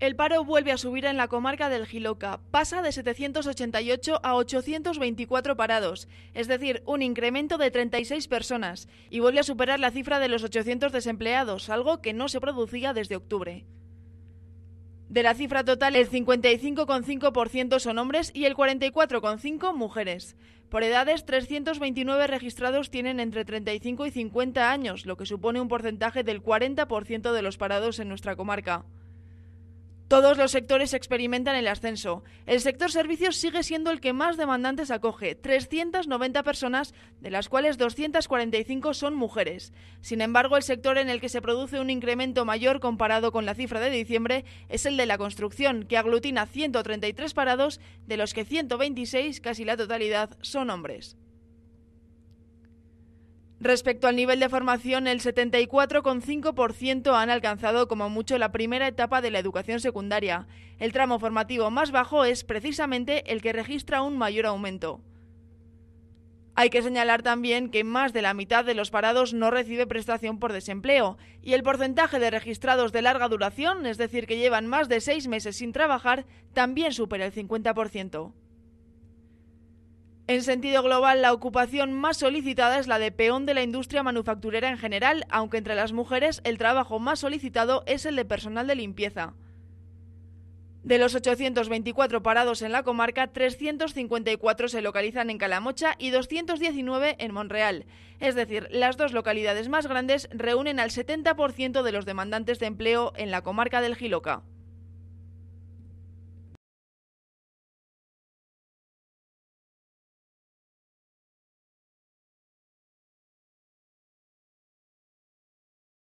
El paro vuelve a subir en la comarca del Giloca. Pasa de 788 a 824 parados, es decir, un incremento de 36 personas, y vuelve a superar la cifra de los 800 desempleados, algo que no se producía desde octubre. De la cifra total, el 55,5% son hombres y el 44,5% mujeres. Por edades, 329 registrados tienen entre 35 y 50 años, lo que supone un porcentaje del 40% de los parados en nuestra comarca. Todos los sectores experimentan el ascenso. El sector servicios sigue siendo el que más demandantes acoge, 390 personas, de las cuales 245 son mujeres. Sin embargo, el sector en el que se produce un incremento mayor comparado con la cifra de diciembre es el de la construcción, que aglutina 133 parados, de los que 126, casi la totalidad, son hombres. Respecto al nivel de formación, el 74,5% han alcanzado como mucho la primera etapa de la educación secundaria. El tramo formativo más bajo es precisamente el que registra un mayor aumento. Hay que señalar también que más de la mitad de los parados no recibe prestación por desempleo y el porcentaje de registrados de larga duración, es decir, que llevan más de seis meses sin trabajar, también supera el 50%. En sentido global, la ocupación más solicitada es la de peón de la industria manufacturera en general, aunque entre las mujeres el trabajo más solicitado es el de personal de limpieza. De los 824 parados en la comarca, 354 se localizan en Calamocha y 219 en Monreal. Es decir, las dos localidades más grandes reúnen al 70% de los demandantes de empleo en la comarca del Giloca.